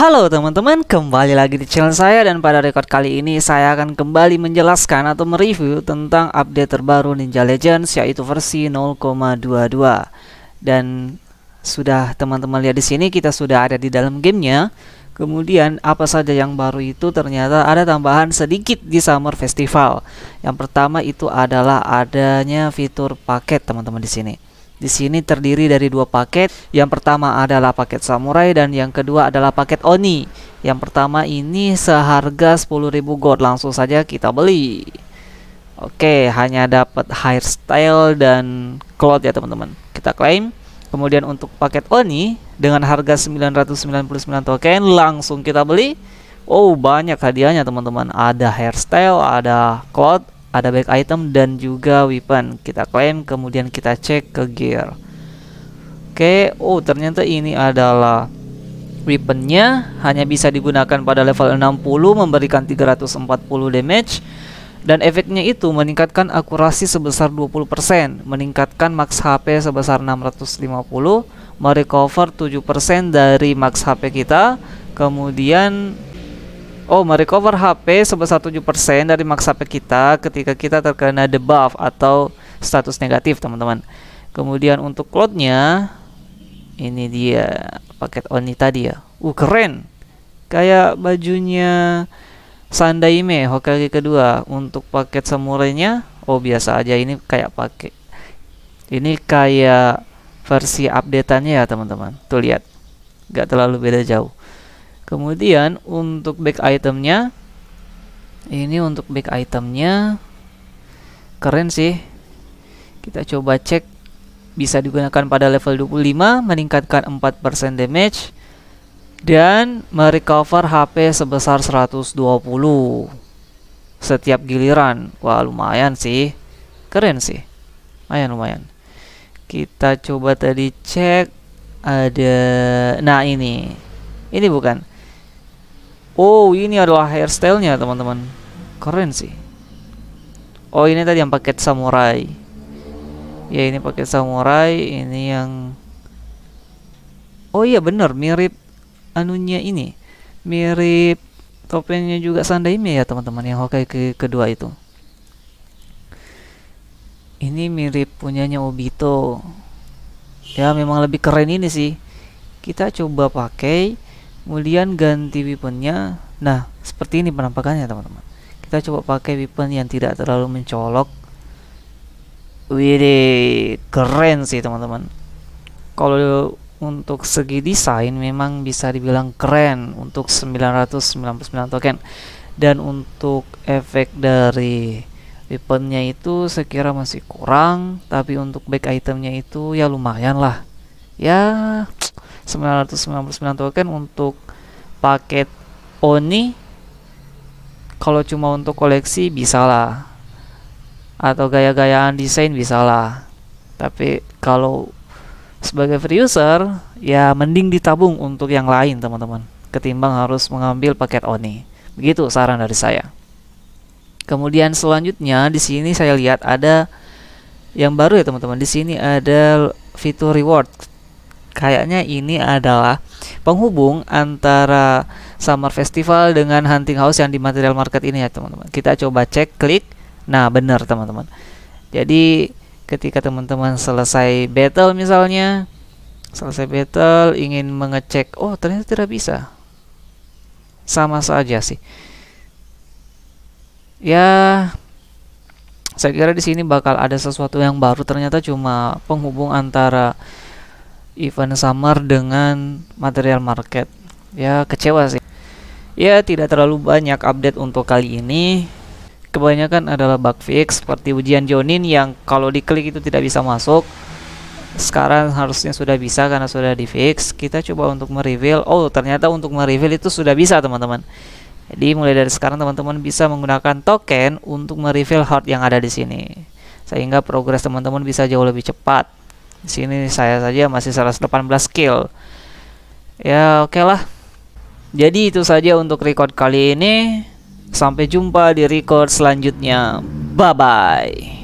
Halo teman-teman, kembali lagi di channel saya dan pada record kali ini saya akan kembali menjelaskan atau mereview tentang update terbaru Ninja Legends yaitu versi 0,22 dan sudah teman-teman lihat di sini kita sudah ada di dalam gamenya kemudian apa saja yang baru itu ternyata ada tambahan sedikit di Summer Festival yang pertama itu adalah adanya fitur paket teman-teman di sini di sini terdiri dari dua paket. Yang pertama adalah paket samurai dan yang kedua adalah paket oni. Yang pertama ini seharga 10.000 gold. Langsung saja kita beli. Oke, hanya dapat hairstyle dan cloth ya, teman-teman. Kita klaim. Kemudian untuk paket oni dengan harga 999 token langsung kita beli. Oh, banyak hadiahnya, teman-teman. Ada hairstyle, ada cloth, ada back item dan juga weapon kita klaim kemudian kita cek ke gear oke okay. oh ternyata ini adalah weaponnya hanya bisa digunakan pada level 60 memberikan 340 damage dan efeknya itu meningkatkan akurasi sebesar 20%, meningkatkan max HP sebesar 650, merecover 7% dari max HP kita, kemudian Oh, merecover HP sebesar 7% dari max HP kita ketika kita terkena debuff atau status negatif, teman-teman. Kemudian untuk cloudnya, ini dia paket Oni tadi ya. Uh, keren. Kayak bajunya Sandaime Hokage kedua. Untuk paket samurainya, oh biasa aja ini kayak paket. Ini kayak versi updateannya ya, teman-teman. Tuh lihat. Gak terlalu beda jauh kemudian untuk back itemnya ini untuk back itemnya keren sih kita coba cek bisa digunakan pada level 25 meningkatkan 4% damage dan merecover HP sebesar 120 setiap giliran wah lumayan sih keren sih lumayan lumayan kita coba tadi cek ada nah ini ini bukan Oh ini adalah hairstylenya teman-teman Keren sih Oh ini tadi yang paket samurai Ya ini paket samurai Ini yang Oh iya bener mirip Anunya ini Mirip topengnya juga Sandaime ya teman-teman Yang Hokai ke kedua itu Ini mirip punyanya Obito Ya memang lebih keren ini sih Kita coba pakai kemudian ganti weaponnya nah seperti ini penampakannya teman-teman kita coba pakai weapon yang tidak terlalu mencolok Wih, keren sih teman-teman kalau untuk segi desain memang bisa dibilang keren untuk 999 token dan untuk efek dari weaponnya itu sekira masih kurang tapi untuk back itemnya itu ya lumayan lah ya 999 token untuk paket Oni kalau cuma untuk koleksi bisa lah atau gaya-gayaan desain bisa lah tapi kalau sebagai free user ya mending ditabung untuk yang lain teman-teman ketimbang harus mengambil paket Oni begitu saran dari saya kemudian selanjutnya di sini saya lihat ada yang baru ya teman-teman di sini ada fitur reward Kayaknya ini adalah penghubung antara Summer Festival dengan Hunting House yang di Material Market ini ya teman-teman. Kita coba cek, klik. Nah benar teman-teman. Jadi ketika teman-teman selesai battle misalnya, selesai battle ingin mengecek, oh ternyata tidak bisa. Sama saja sih. Ya, saya kira di sini bakal ada sesuatu yang baru. Ternyata cuma penghubung antara event summer dengan material market. Ya kecewa sih. Ya tidak terlalu banyak update untuk kali ini. Kebanyakan adalah bug fix seperti ujian Jonin yang kalau diklik itu tidak bisa masuk. Sekarang harusnya sudah bisa karena sudah di fix. Kita coba untuk mereveal. Oh, ternyata untuk mereveal itu sudah bisa, teman-teman. Jadi mulai dari sekarang teman-teman bisa menggunakan token untuk mereveal heart yang ada di sini. Sehingga progres teman-teman bisa jauh lebih cepat. Di sini saya saja masih 118 kill. Ya, oke okay lah. Jadi itu saja untuk record kali ini. Sampai jumpa di record selanjutnya. Bye bye.